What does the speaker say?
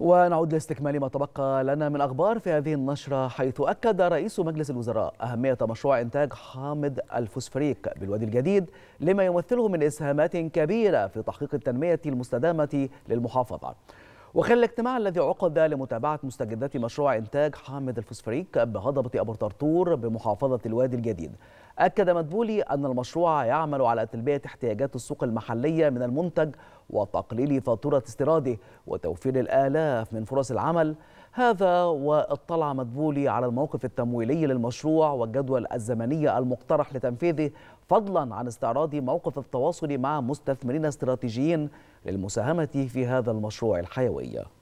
ونعود لاستكمال ما تبقى لنا من أخبار في هذه النشرة حيث أكد رئيس مجلس الوزراء أهمية مشروع إنتاج حامض الفوسفريك بالوادي الجديد لما يمثله من إسهامات كبيرة في تحقيق التنمية المستدامة للمحافظة وخلال الاجتماع الذي عقد لمتابعة مستجدات مشروع إنتاج حامض الفوسفريك بهضبة أبو طرطور بمحافظة الوادي الجديد أكد مدبولي أن المشروع يعمل على تلبية احتياجات السوق المحلية من المنتج وتقليل فاتورة استيراده وتوفير الآلاف من فرص العمل هذا واطلع مدبولي على الموقف التمويلي للمشروع والجدول الزمني المقترح لتنفيذه فضلا عن استعراض موقف التواصل مع مستثمرين استراتيجيين للمساهمة في هذا المشروع الحيوي